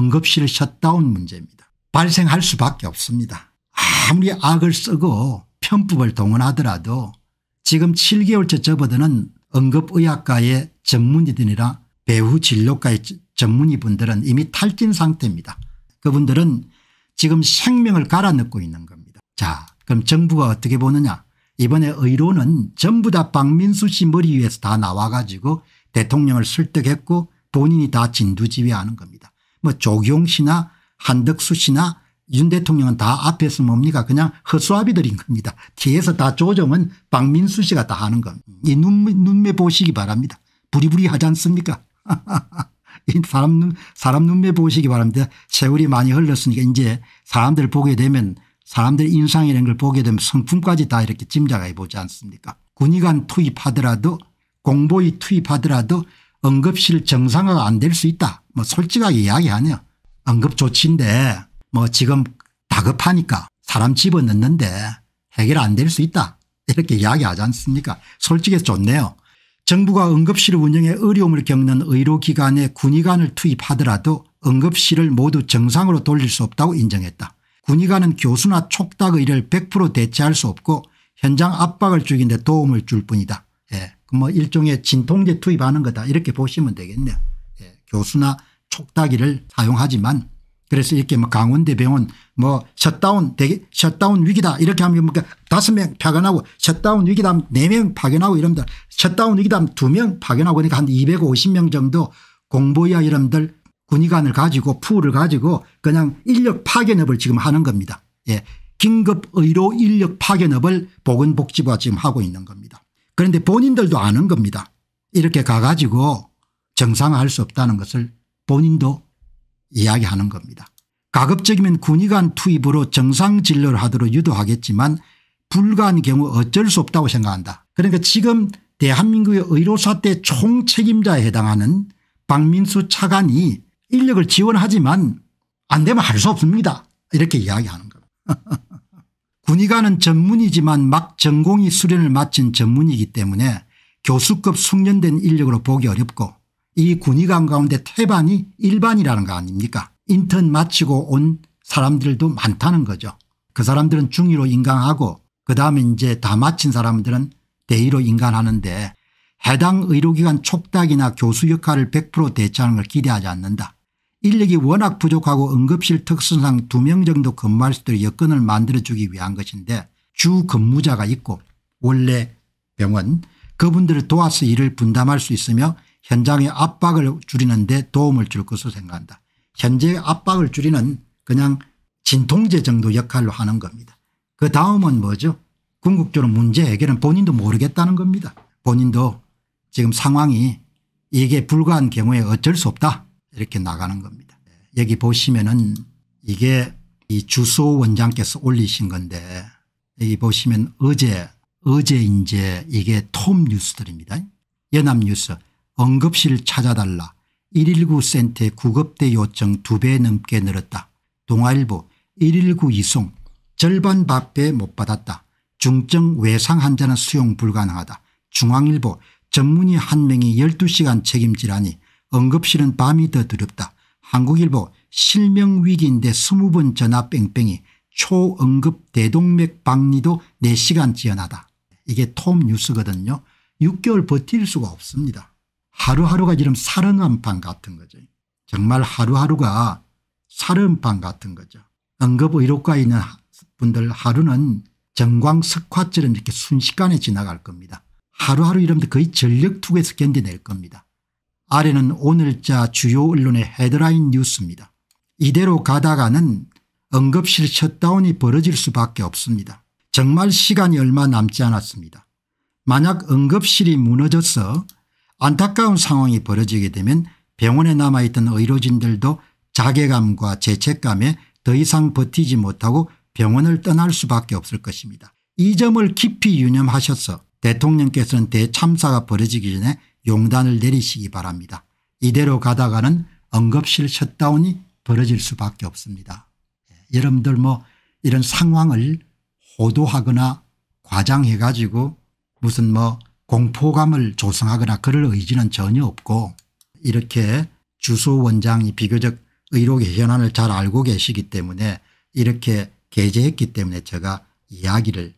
응급실 셧다운 문제입니다. 발생할 수밖에 없습니다. 아무리 악을 쓰고 편법을 동원하더라도 지금 7개월째 접어드는 응급의학과의 전문의들이나 배후 진료과의 전문의분들은 이미 탈진 상태입니다. 그분들은 지금 생명을 갈아넣고 있는 겁니다. 자 그럼 정부가 어떻게 보느냐 이번에 의료는 전부 다 박민수 씨 머리 위에서 다 나와가지고 대통령을 설득했고 본인이 다 진두지휘하는 겁니다. 뭐 조경씨나 한덕수 씨나 윤 대통령은 다 앞에서 뭡니까 그냥 허수아비들인 겁니다. 뒤에서 다 조정은 박민수 씨가 다 하는 겁니다. 이 눈매, 눈매 보시기 바랍니다. 부리부리하지 않습니까 이 사람, 눈, 사람 눈매 보시기 바랍니다. 세월이 많이 흘렀으니까 이제 사람들 보게 되면 사람들 인상이라는 걸 보게 되면 성품까지 다 이렇게 짐작해 보지 않습니까 군의관 투입하더라도 공보위 투입하더라도 응급실 정상화가 안 될 수 있다. 뭐 솔직하게 이야기하냐. 응급조치인데 뭐 지금 다급하니까 사람 집어넣는데 해결 안 될 수 있다. 이렇게 이야기하지 않습니까 솔직히 좋네요. 정부가 응급실 운영에 어려움을 겪는 의료기관에 군의관을 투입하더라도 응급실을 모두 정상으로 돌릴 수 없다고 인정했다. 군의관은 교수나 촉탁의를 100% 대체할 수 없고 현장 압박을 죽인 데 도움을 줄 뿐이다. 뭐 일종의 진통제 투입하는 거다 이렇게 보시면 되겠네요. 예. 교수나 촉탁기를 사용하지만 그래서 이렇게 뭐 강원대병원 뭐 셧다운 되게 셧다운 위기다 이렇게 하면 뭐 다섯 명 파견하고 셧다운 위기다 하면 네명 파견하고 이러면 셧다운 위기다 하면 두명 파견하고 그러니까 한 250명 정도 공보야 이름들 군의관을 가지고 풀을 가지고 그냥 인력 파견업을 지금 하는 겁니다. 예. 긴급의료 인력 파견업을 보건복지부가 지금 하고 있는 겁니다. 그런데 본인들도 아는 겁니다. 이렇게 가가지고 정상화할 수 없다는 것을 본인도 이야기하는 겁니다. 가급적이면 군의관 투입으로 정상 진료를 하도록 유도하겠지만 불가한 경우 어쩔 수 없다고 생각한다. 그러니까 지금 대한민국의 의료사태 총책임자에 해당하는 박민수 차관이 인력을 지원하지만 안 되면 할 수 없습니다. 이렇게 이야기하는 겁니다. 군의관은 전문이지만 막 전공이 수련을 마친 전문이기 때문에 교수급 숙련된 인력으로 보기 어렵고 이 군의관 가운데 태반이 일반이라는 거 아닙니까 인턴 마치고 온 사람들도 많다는 거죠. 그 사람들은 중위로 인강하고 그다음에 이제 다 마친 사람들은 대의로 인간하는데 해당 의료기관 촉탁이나 교수 역할을 100% 대체하는 걸 기대하지 않는다. 인력이 워낙 부족하고 응급실 특수상두 명 정도 근무할 수 있도록 여건을 만들어주기 위한 것인데 주 근무자가 있고 원래 병원 그분들을 도와서 일을 분담할 수 있으며 현장의 압박을 줄이는 데 도움을 줄 것으로 생각한다. 현재 의 압박을 줄이는 그냥 진통제 정도 역할로 하는 겁니다. 그 다음은 뭐죠 궁극적으로 문제 해결은 본인도 모르겠다는 겁니다. 본인도 지금 상황이 이게 불가한 경우에 어쩔 수 없다 이렇게 나가는 겁니다. 여기 보시면은 이게 이 주소 원장께서 올리신 건데 여기 보시면 어제 어제 이제 이게 톰 뉴스들입니다. 연합뉴스 응급실 찾아달라 119 센터에 구급대 요청 두 배 넘게 늘었다. 동아일보 119 이송 절반 밖에 못 받았다. 중증 외상 환자는 수용 불가능하다. 중앙일보 전문의 한 명이 12시간 책임지라니 응급실은 밤이 더 두렵다. 한국일보 실명위기인데 20번 전화 뺑뺑이 초응급 대동맥 박리도 4시간 지연하다. 이게 톰 뉴스거든요. 6개월 버틸 수가 없습니다. 하루하루가 지금 살은한판 같은 거죠. 정말 하루하루가 살은판 같은 거죠. 응급의료과에 있는 분들 하루는 정광석화처럼 이렇게 순식간에 지나갈 겁니다. 하루하루 이러면 거의 전력투구에서 견뎌낼 겁니다. 아래는 오늘자 주요 언론의 헤드라인 뉴스입니다. 이대로 가다가는 응급실 셧다운이 벌어질 수밖에 없습니다. 정말 시간이 얼마 남지 않았습니다. 만약 응급실이 무너져서 안타까운 상황이 벌어지게 되면 병원에 남아있던 의료진들도 자괴감과 죄책감에 더 이상 버티지 못하고 병원을 떠날 수밖에 없을 것입니다. 이 점을 깊이 유념하셔서 대통령께서는 대참사가 벌어지기 전에 용단을 내리시기 바랍니다. 이대로 가다가는 응급실 셧다운이 벌어질 수밖에 없습니다. 예, 여러분들 뭐 이런 상황을 호도하거나 과장해 가지고 무슨 뭐 공포감을 조성하거나 그럴 의지는 전혀 없고 이렇게 주소원장이 비교적 의료계 현안을 잘 알고 계시기 때문에 이렇게 게재했기 때문에 제가 이야기를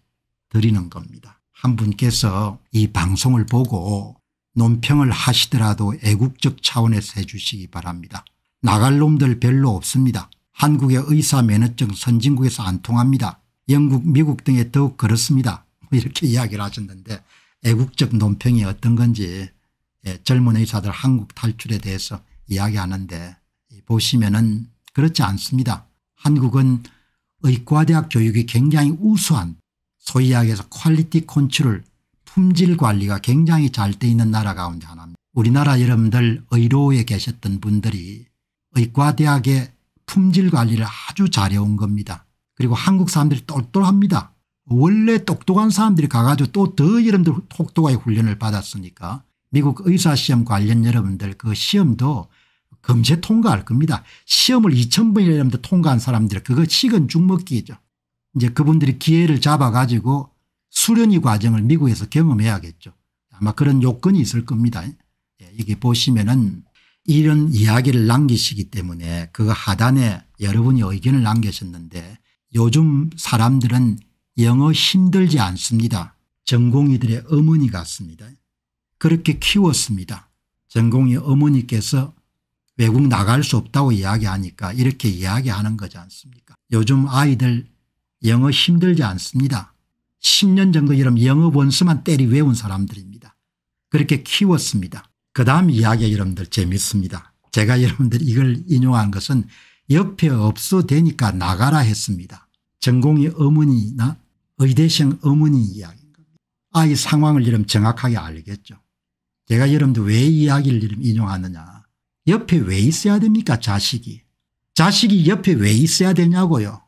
드리는 겁니다. 한 분께서 이 방송을 보고 논평을 하시더라도 애국적 차원에서 해주시기 바랍니다. 나갈 놈들 별로 없습니다. 한국의 의사 면허증 선진국에서 안 통합니다. 영국 미국 등에 더욱 그렇습니다. 뭐 이렇게 이야기를 하셨는데 애국적 논평이 어떤 건지 예, 젊은 의사들 한국 탈출에 대해서 이야기하는데 보시면 은 그렇지 않습니다. 한국은 의과대학 교육이 굉장히 우수한 소위 이야기해서 퀄리티 컨트롤 품질 관리가 굉장히 잘 돼 있는 나라 가운데 하나입니다. 우리나라 여러분들 의료에 계셨던 분들이 의과대학의 품질 관리를 아주 잘해온 겁니다. 그리고 한국 사람들이 똘똘합니다. 원래 똑똑한 사람들이 가가지고 또더 여러분들 혹독하게 훈련을 받았으니까 미국 의사시험 관련 여러분들 그 시험도 검제 통과할 겁니다. 시험을 2,000번이라 여러분들 통과한 사람들 그거 식은 죽 먹기죠. 이제 그분들이 기회를 잡아가지고 수련이 과정을 미국에서 경험해야겠죠. 아마 그런 요건이 있을 겁니다. 여기 예, 보시면은 이런 이야기를 남기시기 때문에 그 하단에 여러분이 의견을 남기셨는데 요즘 사람들은 영어 힘들지 않습니다. 전공이들의 어머니 같습니다. 그렇게 키웠습니다. 전공이 어머니께서 외국 나갈 수 없다고 이야기하니까 이렇게 이야기하는 거지 않습니까 요즘 아이들 영어 힘들지 않습니다. 10년 정도 이런 영어 원수만 때리 외운 사람들입니다. 그렇게 키웠습니다. 그 다음 이야기 여러분들 재밌습니다. 제가 여러분들 이걸 인용한 것은 옆에 없어 되니까 나가라 했습니다. 전공의 어머니나 의대생 어머니 이야기인 겁 아이 상황을 여러분 정확하게 알겠죠. 제가 여러분들 왜 이야기를 여러분 인용하느냐. 옆에 왜 있어야 됩니까 자식이. 자식이 옆에 왜 있어야 되냐고요.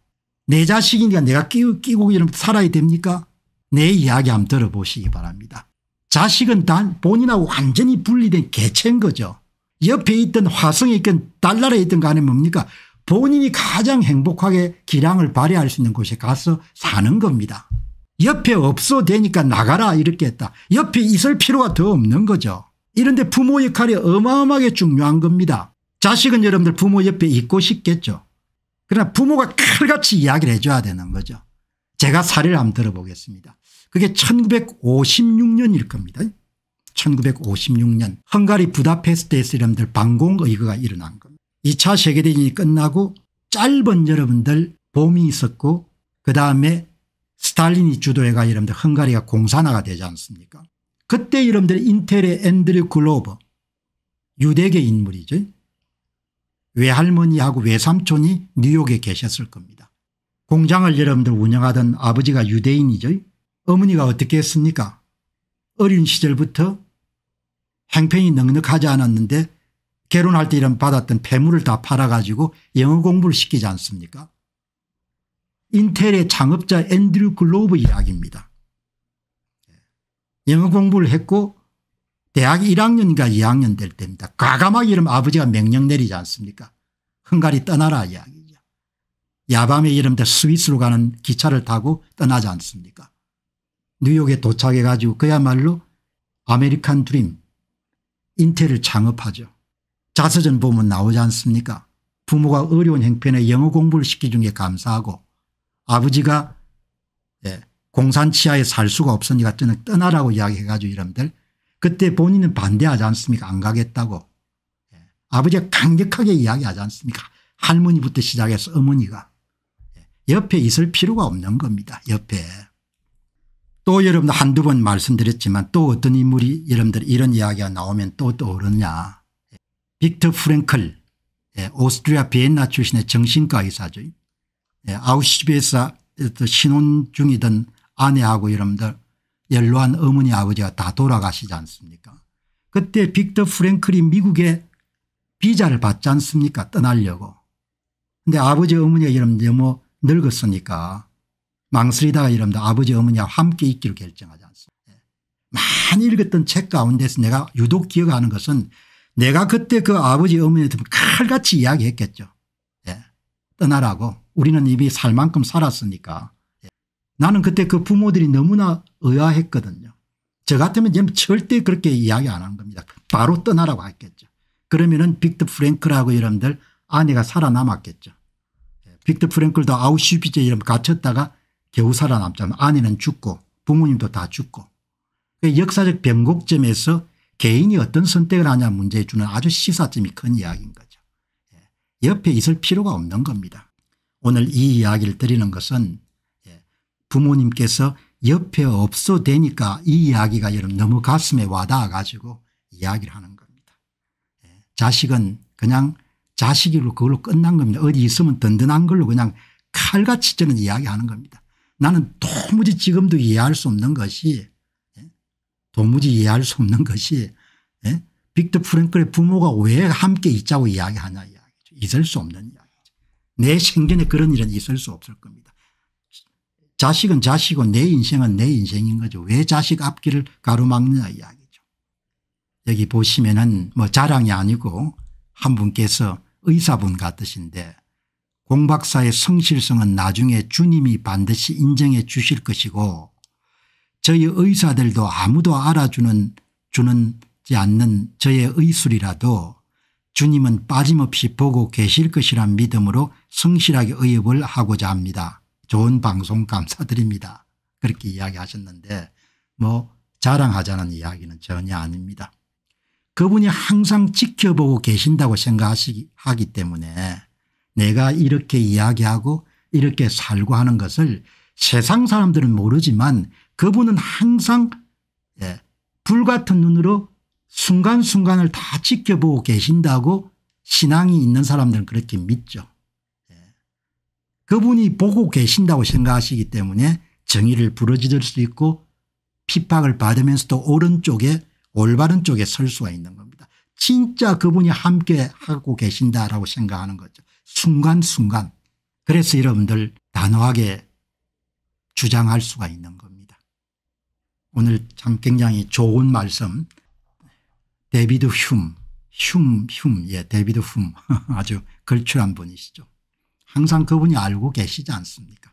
내 자식이니까 내가 끼고, 끼고 이러면 살아야 됩니까? 내 이야기 한번 들어보시기 바랍니다. 자식은 단 본인하고 완전히 분리된 개체인 거죠. 옆에 있던 화성에 있던 달나라에 있던 간에 뭡니까? 본인이 가장 행복하게 기량을 발휘할 수 있는 곳에 가서 사는 겁니다. 옆에 없어 되니까 나가라 이렇게 했다. 옆에 있을 필요가 더 없는 거죠. 이런데 부모 역할이 어마어마하게 중요한 겁니다. 자식은 여러분들 부모 옆에 있고 싶겠죠. 그러나 부모가 칼같이 이야기를 해줘야 되는 거죠. 제가 사례를 한번 들어보겠습니다. 그게 1956년일 겁니다. 1956년 헝가리 부다페스트에서 여러분들 반공의거가 일어난 겁니다. 2차 세계대전이 끝나고 짧은 여러분들 봄이 있었고 그다음에 스탈린이 주도해가 여러분들 헝가리가 공산화가 되지 않습니까 그때 여러분들 인텔의 앤드류 글로버 유대계 인물이죠. 외할머니하고 외삼촌이 뉴욕에 계셨을 겁니다. 공장을 여러분들 운영하던 아버지가 유대인이죠. 어머니가 어떻게 했습니까 어린 시절부터 행편이 넉넉하지 않았는데 결혼할 때 이런 받았던 폐물을 다 팔아가지고 영어 공부를 시키지 않습니까 인텔의 창업자 앤드류 글로브 이야기입니다. 영어 공부를 했고 대학 1학년인가 2학년 될 때입니다. 과감하게 이러면 아버지가 명령 내리지 않습니까 헝가리 떠나라 이야기죠. 야밤에 이러면 스위스로 가는 기차를 타고 떠나지 않습니까 뉴욕에 도착해 가지고 그야말로 아메리칸 드림 인텔을 창업하죠. 자서전 보면 나오지 않습니까 부모가 어려운 형편에 영어 공부를 시키준 게 감사하고 아버지가 예, 공산치하에 살 수가 없으니까 저는 떠나라고 이야기해가지고 이러면 그때 본인은 반대하지 않습니까 안 가겠다고 예. 아버지가 강력하게 이야기하지 않습니까 할머니부터 시작해서 어머니가 예. 옆에 있을 필요가 없는 겁니다 옆에 또여러분들 한두 번 말씀드렸지만 또 어떤 인물이 여러분들 이런 이야기가 나오면 또 떠오르냐 예. 빅터 프랭클 예. 오스트리아 비엔나 출신의 정신과 의사죠 예. 아우시비에서 신혼 중이던 아내하고 여러분들 연로한 어머니 아버지가 다 돌아가시지 않습니까 그때 빅터 프랭클이 미국에 비자를 받지 않습니까 떠나려고 근데 아버지 어머니가 이러면 너무 늙었으니까 망설이다가 이러면 아버지 어머니와 함께 있기로 결정하지 않습니까 예. 많이 읽었던 책 가운데서 내가 유독 기억하는 것은 내가 그때 그 아버지 어머니한테 칼같이 이야기했겠죠. 예. 떠나라고 우리는 이미 살 만큼 살았으니까 나는 그때 그 부모들이 너무나 의아했거든요. 저 같으면 절대 그렇게 이야기 안 한 겁니다. 바로 떠나라고 했겠죠. 그러면은 빅터 프랭클하고 여러분들 아내가 살아남았겠죠. 예, 빅터 프랭클도 아우슈비제 이름 갇혔다가 겨우 살아남자면 아내는 죽고 부모님도 다 죽고 그 역사적 변곡점에서 개인이 어떤 선택을 하냐 문제에 주는 아주 시사점이 큰 이야기인 거죠. 예, 옆에 있을 필요가 없는 겁니다. 오늘 이 이야기를 드리는 것은 부모님께서 옆에 없어 되니까 이 이야기가 여러분 너무 가슴에 와닿아 가지고 이야기를 하는 겁니다. 예, 자식은 그냥 자식으로 그걸로 끝난 겁니다. 어디 있으면 든든한 걸로 그냥 칼같이 저는 이야기하는 겁니다. 나는 도무지 지금도 이해할 수 없는 것이 예, 도무지 이해할 수 없는 것이 예, 빅터 프랭클의 부모가 왜 함께 있자고 이야기하냐 이야기죠. 있을 수 없는 이야기죠. 내 생전에 그런 일은 있을 수 없을 겁니다. 자식은 자식이고 내 인생은 내 인생인 거죠. 왜 자식 앞길을 가로막느냐 이야기죠. 여기 보시면은 뭐 자랑이 아니고 한 분께서 의사분 같으신데 공박사의 성실성은 나중에 주님이 반드시 인정해 주실 것이고 저희 의사들도 아무도 알아주는 주는지 않는 저의 의술이라도 주님은 빠짐없이 보고 계실 것이란 믿음으로 성실하게 의협을 하고자 합니다. 좋은 방송 감사드립니다. 그렇게 이야기하셨는데 뭐 자랑하자는 이야기는 전혀 아닙니다. 그분이 항상 지켜보고 계신다고 생각하기 때문에 내가 이렇게 이야기하고 이렇게 살고 하는 것을 세상 사람들은 모르지만 그분은 항상 예, 불같은 눈으로 순간순간을 다 지켜보고 계신다고 신앙이 있는 사람들은 그렇게 믿죠. 그분이 보고 계신다고 생각하시기 때문에 정의를 부러지를 수 있고 핍박을 받으면서도 오른쪽에 올바른 쪽에 설 수가 있는 겁니다. 진짜 그분이 함께 하고 계신다라고 생각하는 거죠. 순간순간. 그래서 여러분들 단호하게 주장할 수가 있는 겁니다. 오늘 참 굉장히 좋은 말씀 데비드 흉, 흉, 흉, 예, 데비드 흉 아주 걸출한 분이시죠. 항상 그분이 알고 계시지 않습니까?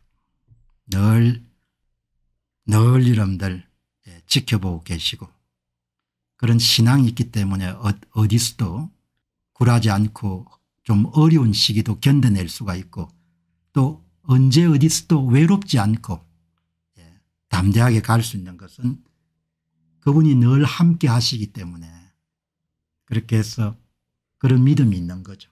늘, 늘여러들 예, 지켜보고 계시고 그런 신앙이 있기 때문에 어, 어디서도 굴하지 않고 좀 어려운 시기도 견뎌낼 수가 있고 또 언제 어디서도 외롭지 않고 예, 담대하게 갈 수 있는 것은 그분이 늘 함께 하시기 때문에 그렇게 해서 그런 믿음이 있는 거죠.